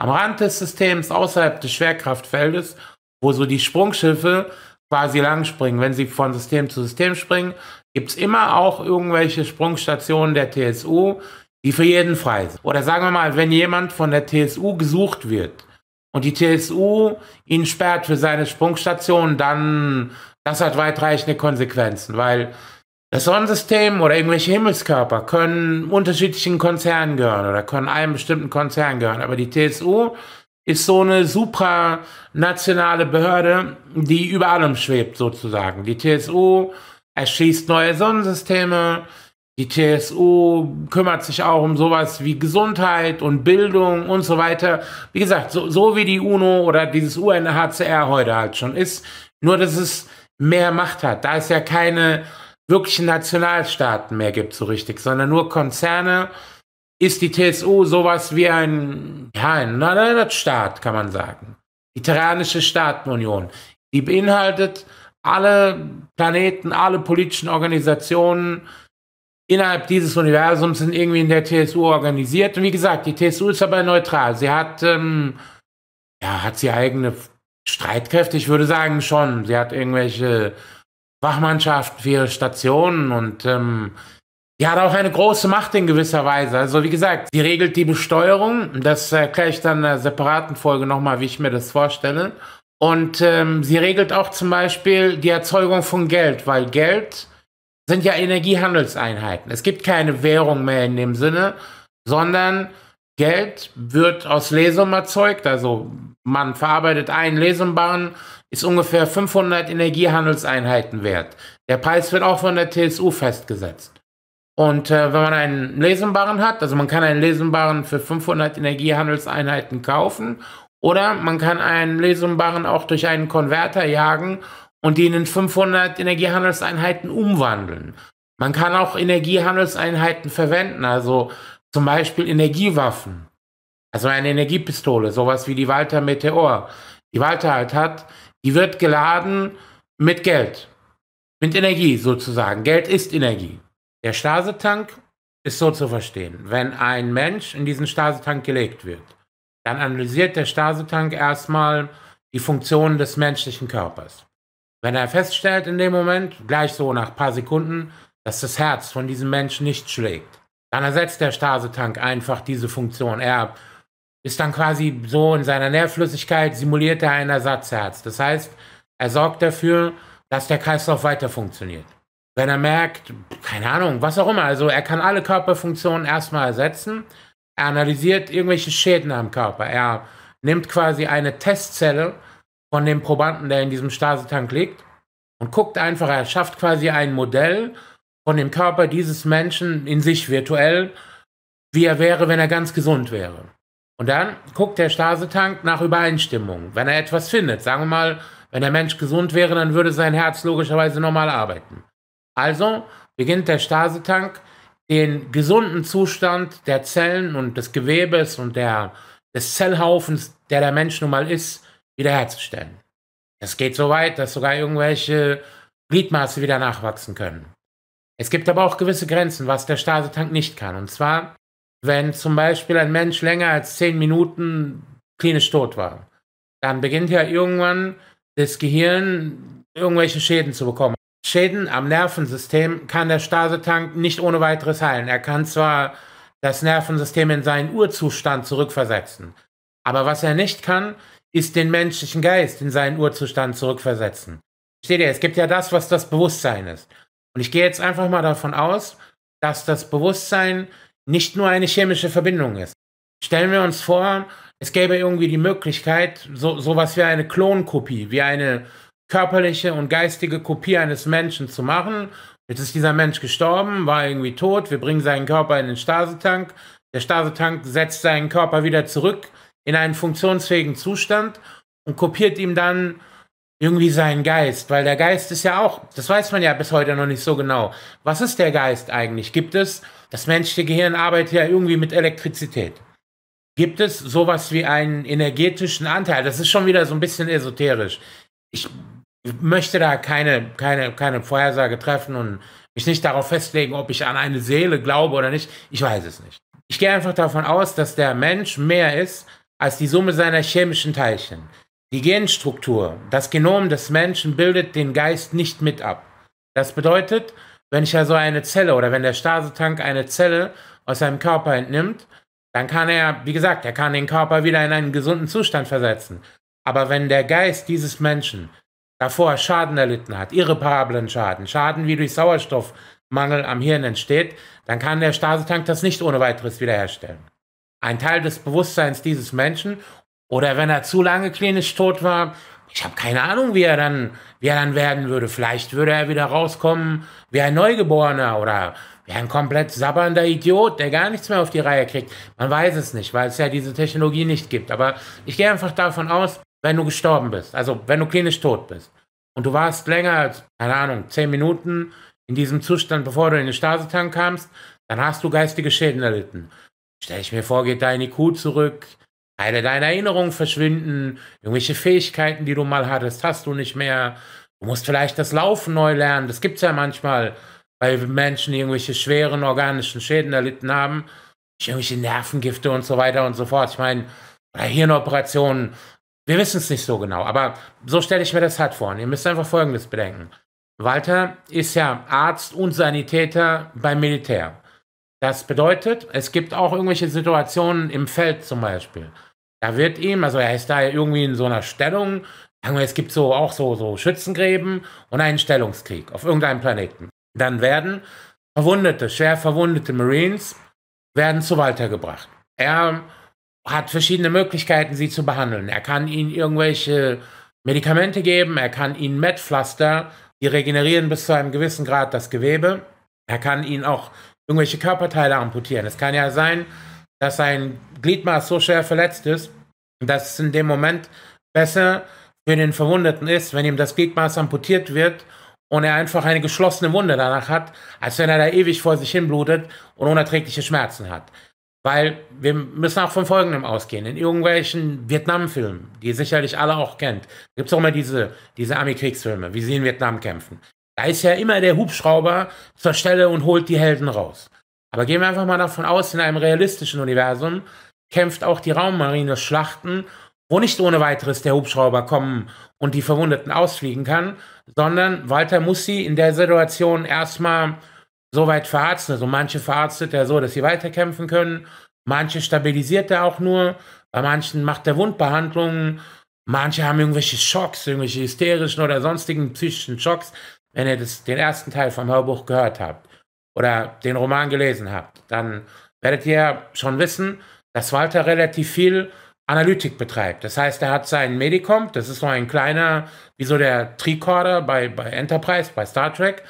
am Rand des Systems außerhalb des Schwerkraftfeldes, wo so die Sprungschiffe quasi langspringen, wenn sie von System zu System springen, gibt es immer auch irgendwelche Sprungstationen der TSU, die für jeden frei sind. Oder sagen wir mal, wenn jemand von der TSU gesucht wird und die TSU ihn sperrt für seine Sprungstation, dann das hat weitreichende Konsequenzen, weil das Sonnensystem oder irgendwelche Himmelskörper können unterschiedlichen Konzernen gehören oder können einem bestimmten Konzern gehören. Aber die TSU ist so eine supranationale Behörde, die über allem schwebt sozusagen. Die TSU erschließt neue Sonnensysteme. Die TSU kümmert sich auch um sowas wie Gesundheit und Bildung und so weiter. Wie gesagt, so, so wie die UNO oder dieses UNHCR heute halt schon ist. Nur, dass es mehr Macht hat. Da ist ja keine wirkliche Nationalstaaten mehr gibt, so richtig, sondern nur Konzerne. Ist die TSU sowas wie ein, ja, ein Staat, kann man sagen. Die Terranische Staatenunion. Die beinhaltet alle Planeten, alle politischen Organisationen innerhalb dieses Universums sind irgendwie in der TSU organisiert. Und wie gesagt, die TSU ist aber neutral. Sie hat, ähm, ja, hat sie eigene Streitkräfte? Ich würde sagen schon. Sie hat irgendwelche Wachmannschaft, vier Stationen und ähm, die hat auch eine große Macht in gewisser Weise. Also wie gesagt, sie regelt die Besteuerung. Das erkläre ich dann in einer separaten Folge nochmal, wie ich mir das vorstelle. Und ähm, sie regelt auch zum Beispiel die Erzeugung von Geld, weil Geld sind ja Energiehandelseinheiten. Es gibt keine Währung mehr in dem Sinne, sondern Geld wird aus Lesum erzeugt. Also man verarbeitet einen lesumbaren ist ungefähr 500 Energiehandelseinheiten wert. Der Preis wird auch von der TSU festgesetzt. Und äh, wenn man einen lesenbaren hat, also man kann einen lesenbaren für 500 Energiehandelseinheiten kaufen oder man kann einen lesenbaren auch durch einen Konverter jagen und ihn in 500 Energiehandelseinheiten umwandeln. Man kann auch Energiehandelseinheiten verwenden, also zum Beispiel Energiewaffen. Also eine Energiepistole, sowas wie die Walter Meteor, die Walter halt hat, die wird geladen mit Geld, mit Energie sozusagen. Geld ist Energie. Der Stasetank ist so zu verstehen. Wenn ein Mensch in diesen Stasetank gelegt wird, dann analysiert der Stasetank erstmal die Funktionen des menschlichen Körpers. Wenn er feststellt in dem Moment, gleich so nach ein paar Sekunden, dass das Herz von diesem Menschen nicht schlägt, dann ersetzt der Stasetank einfach diese Funktion. Er ist dann quasi so in seiner Nährflüssigkeit simuliert er ein Ersatzherz. Das heißt, er sorgt dafür, dass der Kreislauf weiter funktioniert. Wenn er merkt, keine Ahnung, was auch immer, also er kann alle Körperfunktionen erstmal ersetzen. Er analysiert irgendwelche Schäden am Körper. Er nimmt quasi eine Testzelle von dem Probanden, der in diesem Stasetank liegt, und guckt einfach, er schafft quasi ein Modell von dem Körper dieses Menschen in sich virtuell, wie er wäre, wenn er ganz gesund wäre. Und dann guckt der Stasetank nach Übereinstimmung. Wenn er etwas findet, sagen wir mal, wenn der Mensch gesund wäre, dann würde sein Herz logischerweise normal arbeiten. Also beginnt der Stasetank den gesunden Zustand der Zellen und des Gewebes und der, des Zellhaufens, der der Mensch nun mal ist, wiederherzustellen. Es geht so weit, dass sogar irgendwelche Gliedmaße wieder nachwachsen können. Es gibt aber auch gewisse Grenzen, was der Stasetank nicht kann. Und zwar wenn zum Beispiel ein Mensch länger als zehn Minuten klinisch tot war, dann beginnt ja irgendwann das Gehirn irgendwelche Schäden zu bekommen. Schäden am Nervensystem kann der Stasetank nicht ohne weiteres heilen. Er kann zwar das Nervensystem in seinen Urzustand zurückversetzen, aber was er nicht kann, ist den menschlichen Geist in seinen Urzustand zurückversetzen. Steht ihr, es gibt ja das, was das Bewusstsein ist. Und ich gehe jetzt einfach mal davon aus, dass das Bewusstsein nicht nur eine chemische Verbindung ist. Stellen wir uns vor, es gäbe irgendwie die Möglichkeit, so was wie eine Klonkopie, wie eine körperliche und geistige Kopie eines Menschen zu machen. Jetzt ist dieser Mensch gestorben, war irgendwie tot, wir bringen seinen Körper in den Stasetank, der Stasetank setzt seinen Körper wieder zurück in einen funktionsfähigen Zustand und kopiert ihm dann irgendwie seinen Geist, weil der Geist ist ja auch, das weiß man ja bis heute noch nicht so genau. Was ist der Geist eigentlich? Gibt es das menschliche Gehirn arbeitet ja irgendwie mit Elektrizität. Gibt es sowas wie einen energetischen Anteil? Das ist schon wieder so ein bisschen esoterisch. Ich möchte da keine, keine, keine Vorhersage treffen und mich nicht darauf festlegen, ob ich an eine Seele glaube oder nicht. Ich weiß es nicht. Ich gehe einfach davon aus, dass der Mensch mehr ist als die Summe seiner chemischen Teilchen. Die Genstruktur, das Genom des Menschen bildet den Geist nicht mit ab. Das bedeutet, wenn ich ja so eine Zelle oder wenn der Stasetank eine Zelle aus seinem Körper entnimmt, dann kann er, wie gesagt, er kann den Körper wieder in einen gesunden Zustand versetzen. Aber wenn der Geist dieses Menschen davor Schaden erlitten hat, irreparablen Schaden, Schaden wie durch Sauerstoffmangel am Hirn entsteht, dann kann der Stasetank das nicht ohne weiteres wiederherstellen. Ein Teil des Bewusstseins dieses Menschen oder wenn er zu lange klinisch tot war, ich habe keine Ahnung, wie er dann wie er dann werden würde. Vielleicht würde er wieder rauskommen wie ein Neugeborener oder wie ein komplett sabbernder Idiot, der gar nichts mehr auf die Reihe kriegt. Man weiß es nicht, weil es ja diese Technologie nicht gibt. Aber ich gehe einfach davon aus, wenn du gestorben bist, also wenn du klinisch tot bist und du warst länger als, keine Ahnung, zehn Minuten in diesem Zustand, bevor du in den Stasetank kamst, dann hast du geistige Schäden erlitten. Stell ich mir vor, geht dein Kuh zurück, Teile deiner Erinnerungen verschwinden, irgendwelche Fähigkeiten, die du mal hattest, hast du nicht mehr. Du musst vielleicht das Laufen neu lernen. Das gibt es ja manchmal bei Menschen, die irgendwelche schweren organischen Schäden erlitten haben. Irgendwelche Nervengifte und so weiter und so fort. Ich meine, bei Hirnoperationen, wir wissen es nicht so genau, aber so stelle ich mir das halt vor. Und ihr müsst einfach Folgendes bedenken. Walter ist ja Arzt und Sanitäter beim Militär. Das bedeutet, es gibt auch irgendwelche Situationen im Feld zum Beispiel. Da wird ihm, also er ist da irgendwie in so einer Stellung, sagen wir, es gibt so auch so, so Schützengräben und einen Stellungskrieg auf irgendeinem Planeten. Dann werden Verwundete, schwer verwundete Marines werden zu Walter gebracht. Er hat verschiedene Möglichkeiten, sie zu behandeln. Er kann ihnen irgendwelche Medikamente geben, er kann ihnen Mettpflaster, die regenerieren bis zu einem gewissen Grad das Gewebe. Er kann ihnen auch irgendwelche Körperteile amputieren. Es kann ja sein, dass sein Gliedmaß so schwer verletzt ist, dass es in dem Moment besser für den Verwundeten ist, wenn ihm das Gliedmaß amputiert wird und er einfach eine geschlossene Wunde danach hat, als wenn er da ewig vor sich hin blutet und unerträgliche Schmerzen hat. Weil wir müssen auch von Folgendem ausgehen. In irgendwelchen Vietnam-Filmen, die ihr sicherlich alle auch kennt, gibt es auch immer diese, diese Army-Kriegsfilme, wie sie in Vietnam kämpfen. Da ist ja immer der Hubschrauber zur Stelle und holt die Helden raus. Aber gehen wir einfach mal davon aus, in einem realistischen Universum kämpft auch die Raummarine Schlachten, wo nicht ohne weiteres der Hubschrauber kommen und die Verwundeten ausfliegen kann, sondern Walter muss sie in der Situation erstmal so weit verarzten. Also manche verarztet er so, dass sie weiterkämpfen können, manche stabilisiert er auch nur, bei manchen macht er Wundbehandlungen, manche haben irgendwelche Schocks, irgendwelche hysterischen oder sonstigen psychischen Schocks, wenn ihr das, den ersten Teil vom Hörbuch gehört habt oder den Roman gelesen habt, dann werdet ihr schon wissen, dass Walter relativ viel Analytik betreibt. Das heißt, er hat seinen Medicom, das ist so ein kleiner, wie so der Tricorder bei, bei Enterprise, bei Star Trek.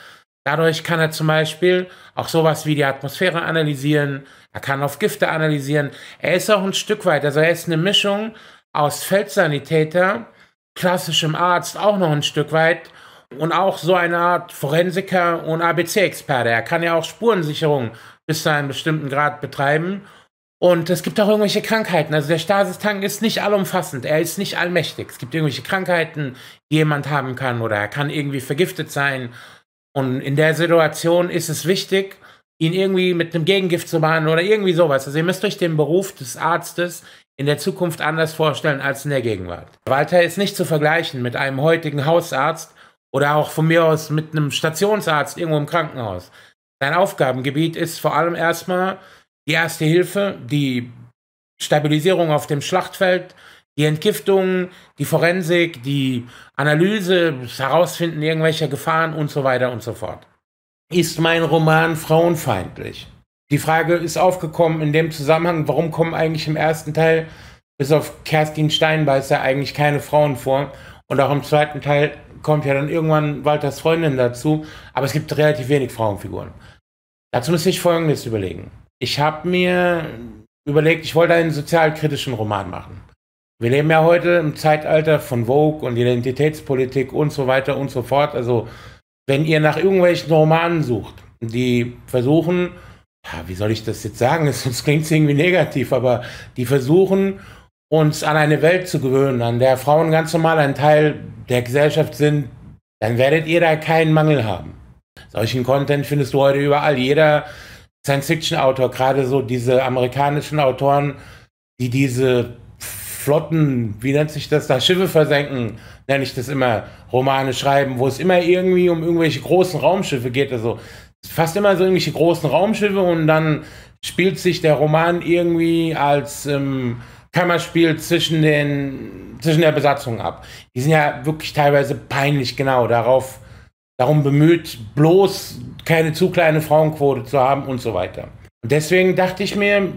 Dadurch kann er zum Beispiel auch sowas wie die Atmosphäre analysieren, er kann auf Gifte analysieren. Er ist auch ein Stück weit, also er ist eine Mischung aus Feldsanitäter, klassischem Arzt auch noch ein Stück weit und auch so eine Art Forensiker und ABC-Experte. Er kann ja auch Spurensicherung bis zu einem bestimmten Grad betreiben. Und es gibt auch irgendwelche Krankheiten. Also der Stasistank ist nicht allumfassend. Er ist nicht allmächtig. Es gibt irgendwelche Krankheiten, die jemand haben kann oder er kann irgendwie vergiftet sein. Und in der Situation ist es wichtig, ihn irgendwie mit einem Gegengift zu behandeln oder irgendwie sowas. Also ihr müsst euch den Beruf des Arztes in der Zukunft anders vorstellen als in der Gegenwart. Walter ist nicht zu vergleichen mit einem heutigen Hausarzt, oder auch von mir aus mit einem Stationsarzt irgendwo im Krankenhaus. Dein Aufgabengebiet ist vor allem erstmal die erste Hilfe, die Stabilisierung auf dem Schlachtfeld, die Entgiftung, die Forensik, die Analyse, das Herausfinden irgendwelcher Gefahren und so weiter und so fort. Ist mein Roman frauenfeindlich? Die Frage ist aufgekommen in dem Zusammenhang, warum kommen eigentlich im ersten Teil bis auf Kerstin Steinbeißer eigentlich keine Frauen vor und auch im zweiten Teil kommt ja dann irgendwann Walters Freundin dazu, aber es gibt relativ wenig Frauenfiguren. Dazu müsste ich Folgendes überlegen. Ich habe mir überlegt, ich wollte einen sozialkritischen Roman machen. Wir leben ja heute im Zeitalter von Vogue und Identitätspolitik und so weiter und so fort. Also wenn ihr nach irgendwelchen Romanen sucht, die versuchen, ja, wie soll ich das jetzt sagen, sonst klingt es irgendwie negativ, aber die versuchen, uns an eine Welt zu gewöhnen, an der Frauen ganz normal ein Teil der Gesellschaft sind, dann werdet ihr da keinen Mangel haben. Solchen Content findest du heute überall. Jeder Science-Fiction-Autor, gerade so diese amerikanischen Autoren, die diese Flotten, wie nennt sich das da, Schiffe versenken, nenne ich das immer, Romane schreiben, wo es immer irgendwie um irgendwelche großen Raumschiffe geht. Also fast immer so irgendwelche großen Raumschiffe und dann spielt sich der Roman irgendwie als ähm, Kammerspiel zwischen, den, zwischen der Besatzung ab. Die sind ja wirklich teilweise peinlich genau darauf, darum bemüht, bloß keine zu kleine Frauenquote zu haben und so weiter. Und deswegen dachte ich mir,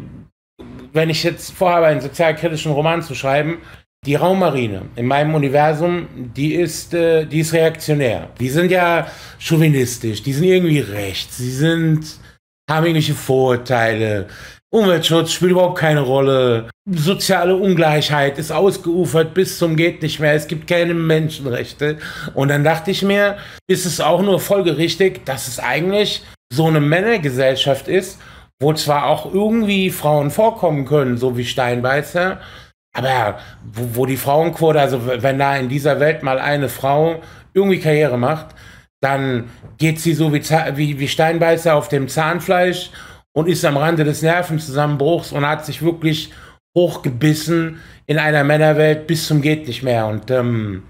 wenn ich jetzt vorhabe, einen sozialkritischen Roman zu schreiben, die Raummarine in meinem Universum, die ist, äh, die ist reaktionär. Die sind ja chauvinistisch, die sind irgendwie rechts, sie sind haben irgendwelche Vorurteile. Umweltschutz spielt überhaupt keine Rolle. Soziale Ungleichheit ist ausgeufert bis zum geht nicht mehr. Es gibt keine Menschenrechte. Und dann dachte ich mir, ist es auch nur folgerichtig, dass es eigentlich so eine Männergesellschaft ist, wo zwar auch irgendwie Frauen vorkommen können, so wie Steinbeißer, aber wo, wo die Frauenquote, also wenn da in dieser Welt mal eine Frau irgendwie Karriere macht, dann geht sie so wie, wie, wie Steinbeißer auf dem Zahnfleisch und ist am Rande des Nervenzusammenbruchs und hat sich wirklich hochgebissen in einer Männerwelt bis zum geht nicht mehr. Und ähm,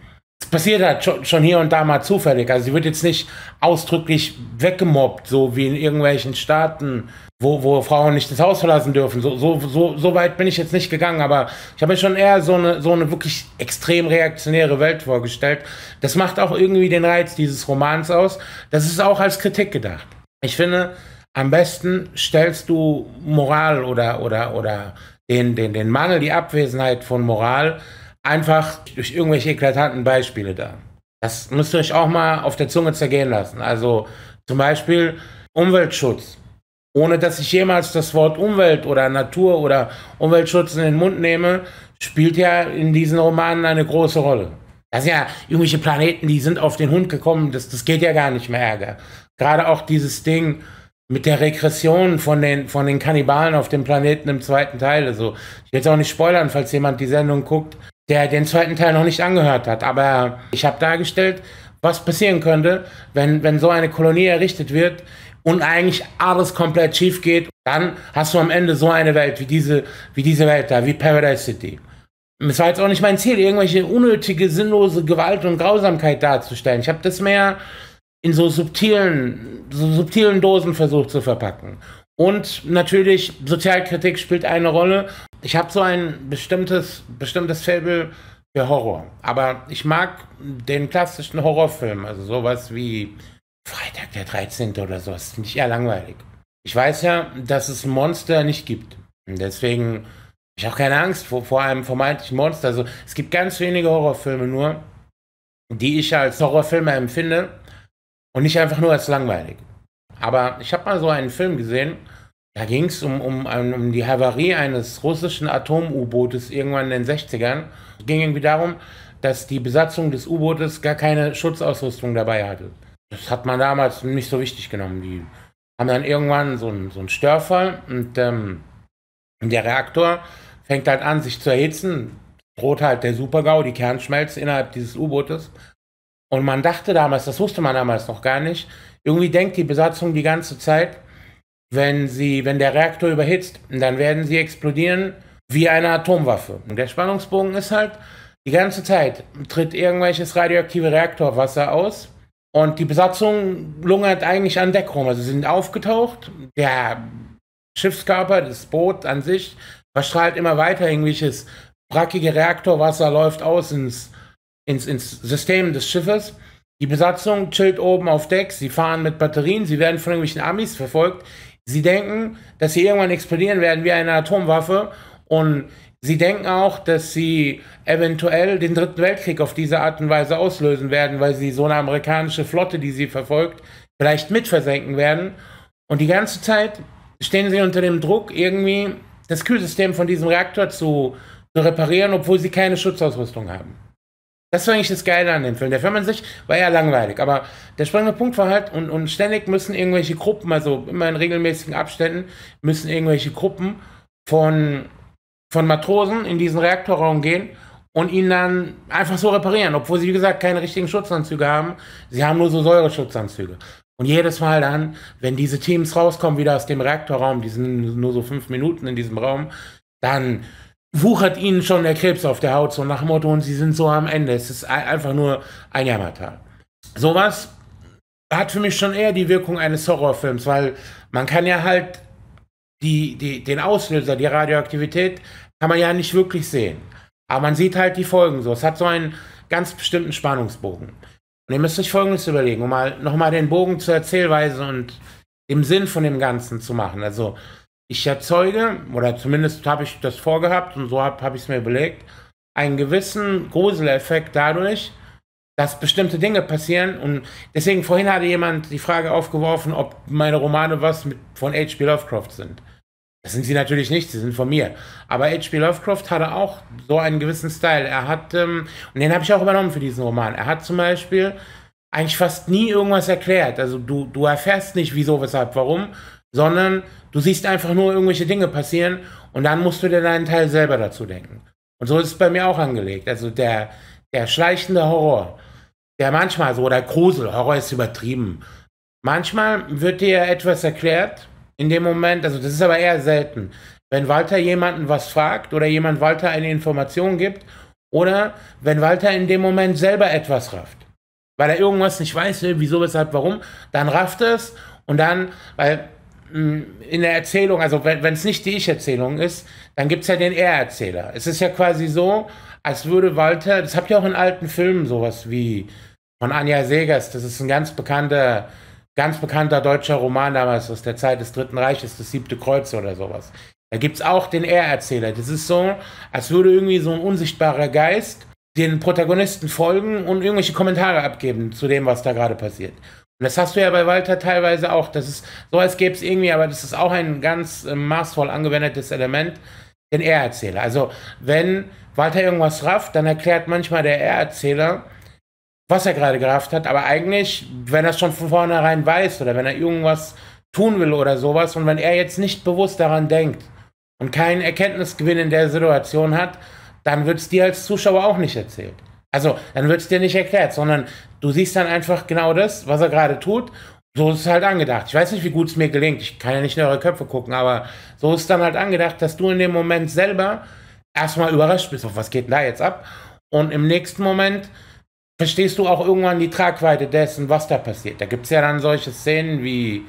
es passiert halt schon hier und da mal zufällig. Also sie wird jetzt nicht ausdrücklich weggemobbt, so wie in irgendwelchen Staaten, wo, wo Frauen nicht das Haus verlassen dürfen. So, so, so, so weit bin ich jetzt nicht gegangen, aber ich habe mir schon eher so eine, so eine wirklich extrem reaktionäre Welt vorgestellt. Das macht auch irgendwie den Reiz dieses Romans aus. Das ist auch als Kritik gedacht. Ich finde, am besten stellst du Moral oder, oder, oder den, den, den Mangel, die Abwesenheit von Moral einfach durch irgendwelche eklatanten Beispiele da. Das müsst ihr euch auch mal auf der Zunge zergehen lassen. Also zum Beispiel Umweltschutz. Ohne dass ich jemals das Wort Umwelt oder Natur oder Umweltschutz in den Mund nehme, spielt ja in diesen Romanen eine große Rolle. Das sind ja irgendwelche Planeten, die sind auf den Hund gekommen. Das, das geht ja gar nicht mehr ärger. Gerade auch dieses Ding mit der Regression von den, von den Kannibalen auf dem Planeten im zweiten Teil. Also, ich will es auch nicht spoilern, falls jemand die Sendung guckt der den zweiten Teil noch nicht angehört hat. Aber ich habe dargestellt, was passieren könnte, wenn, wenn so eine Kolonie errichtet wird und eigentlich alles komplett schief geht. Dann hast du am Ende so eine Welt wie diese, wie diese Welt da, wie Paradise City. Es war jetzt auch nicht mein Ziel, irgendwelche unnötige, sinnlose Gewalt und Grausamkeit darzustellen. Ich habe das mehr in so subtilen, so subtilen Dosen versucht zu verpacken. Und natürlich, Sozialkritik spielt eine Rolle. Ich habe so ein bestimmtes, bestimmtes Fable für Horror. Aber ich mag den klassischen Horrorfilm, also sowas wie Freitag der 13. oder so. Das finde ich eher langweilig. Ich weiß ja, dass es Monster nicht gibt. Und deswegen ich habe keine Angst vor, vor einem vermeintlichen Monster. Also es gibt ganz wenige Horrorfilme nur, die ich als Horrorfilme empfinde und nicht einfach nur als langweilig. Aber ich habe mal so einen Film gesehen, da ging es um, um, um die Havarie eines russischen Atom-U-Bootes irgendwann in den 60ern. Es ging irgendwie darum, dass die Besatzung des U-Bootes gar keine Schutzausrüstung dabei hatte. Das hat man damals nicht so wichtig genommen. Die haben dann irgendwann so einen, so Störfall und ähm, der Reaktor fängt halt an, sich zu erhitzen. Droht halt der Supergau, die Kernschmelze innerhalb dieses U-Bootes. Und man dachte damals, das wusste man damals noch gar nicht, irgendwie denkt die Besatzung die ganze Zeit, wenn, sie, wenn der Reaktor überhitzt, dann werden sie explodieren wie eine Atomwaffe. Und der Spannungsbogen ist halt, die ganze Zeit tritt irgendwelches radioaktive Reaktorwasser aus und die Besatzung lungert eigentlich an Deck rum. Also sie sind aufgetaucht, der Schiffskörper, das Boot an sich, verstrahlt immer weiter irgendwelches brackige Reaktorwasser läuft aus ins ins, ins System des Schiffes. Die Besatzung chillt oben auf Deck, sie fahren mit Batterien, sie werden von irgendwelchen Amis verfolgt. Sie denken, dass sie irgendwann explodieren werden wie eine Atomwaffe und sie denken auch, dass sie eventuell den Dritten Weltkrieg auf diese Art und Weise auslösen werden, weil sie so eine amerikanische Flotte, die sie verfolgt, vielleicht mit versenken werden. Und die ganze Zeit stehen sie unter dem Druck, irgendwie das Kühlsystem von diesem Reaktor zu, zu reparieren, obwohl sie keine Schutzausrüstung haben. Das war eigentlich das Geile an dem Film. Der Film an sich war ja langweilig, aber der springende Punkt war halt, und, und ständig müssen irgendwelche Gruppen, also immer in regelmäßigen Abständen, müssen irgendwelche Gruppen von, von Matrosen in diesen Reaktorraum gehen und ihn dann einfach so reparieren, obwohl sie, wie gesagt, keine richtigen Schutzanzüge haben. Sie haben nur so Säureschutzanzüge. Und jedes Mal dann, wenn diese Teams rauskommen, wieder aus dem Reaktorraum, die sind nur so fünf Minuten in diesem Raum, dann wuchert ihnen schon der Krebs auf der Haut, so nach dem Motto, und sie sind so am Ende. Es ist einfach nur ein Jammertal. Sowas hat für mich schon eher die Wirkung eines Horrorfilms, weil man kann ja halt die, die, den Auslöser, die Radioaktivität, kann man ja nicht wirklich sehen. Aber man sieht halt die Folgen so. Es hat so einen ganz bestimmten Spannungsbogen. Und ihr müsst euch Folgendes überlegen, um mal nochmal den Bogen zur Erzählweise und dem Sinn von dem Ganzen zu machen. Also ich erzeuge, oder zumindest habe ich das vorgehabt und so habe hab ich es mir überlegt, einen gewissen Grusel-Effekt dadurch, dass bestimmte Dinge passieren. Und deswegen vorhin hatte jemand die Frage aufgeworfen, ob meine Romane was mit, von H.P. Lovecraft sind. Das sind sie natürlich nicht, sie sind von mir. Aber H.P. Lovecraft hatte auch so einen gewissen Style. Er hat, ähm, und den habe ich auch übernommen für diesen Roman. Er hat zum Beispiel eigentlich fast nie irgendwas erklärt. Also du, du erfährst nicht, wieso, weshalb, warum, sondern Du siehst einfach nur irgendwelche Dinge passieren und dann musst du dir deinen Teil selber dazu denken. Und so ist es bei mir auch angelegt. Also der, der schleichende Horror, der manchmal so, oder Grusel, Horror ist übertrieben. Manchmal wird dir etwas erklärt in dem Moment, also das ist aber eher selten. Wenn Walter jemanden was fragt oder jemand Walter eine Information gibt oder wenn Walter in dem Moment selber etwas rafft, weil er irgendwas nicht weiß, wieso, weshalb, warum, dann rafft es und dann, weil Mm, in der Erzählung, also wenn es nicht die Ich-Erzählung ist, dann gibt es ja den Er-Erzähler. Es ist ja quasi so, als würde Walter, das habt ihr auch in alten Filmen, sowas wie von Anja Segers, das ist ein ganz bekannter, ganz bekannter deutscher Roman damals aus der Zeit des Dritten Reiches, das siebte Kreuz oder sowas. Da gibt es auch den Er-Erzähler. Das ist so, als würde irgendwie so ein unsichtbarer Geist den Protagonisten folgen und irgendwelche Kommentare abgeben zu dem, was da gerade passiert. Und das hast du ja bei Walter teilweise auch. Das ist so, als gäbe es irgendwie, aber das ist auch ein ganz äh, maßvoll angewendetes Element, den Er-Erzähler. Also, wenn Walter irgendwas rafft, dann erklärt manchmal der Er-Erzähler, was er gerade gerafft hat. Aber eigentlich, wenn er es schon von vornherein weiß oder wenn er irgendwas tun will oder sowas und wenn er jetzt nicht bewusst daran denkt und keinen Erkenntnisgewinn in der Situation hat, dann wird es dir als Zuschauer auch nicht erzählt. Also, dann wird es dir nicht erklärt, sondern du siehst dann einfach genau das, was er gerade tut. So ist es halt angedacht. Ich weiß nicht, wie gut es mir gelingt. Ich kann ja nicht in eure Köpfe gucken, aber so ist dann halt angedacht, dass du in dem Moment selber erstmal überrascht bist, auf was geht denn da jetzt ab? Und im nächsten Moment verstehst du auch irgendwann die Tragweite dessen, was da passiert. Da gibt es ja dann solche Szenen wie,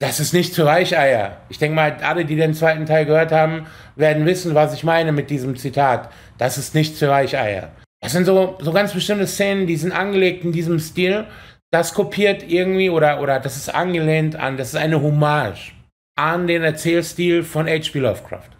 das ist nicht zu Weicheier. Ich denke mal, alle, die den zweiten Teil gehört haben, werden wissen, was ich meine mit diesem Zitat. Das ist nicht zu Weicheier. Das sind so, so ganz bestimmte Szenen, die sind angelegt in diesem Stil. Das kopiert irgendwie oder, oder das ist angelehnt an, das ist eine Hommage an den Erzählstil von H.P. Lovecraft.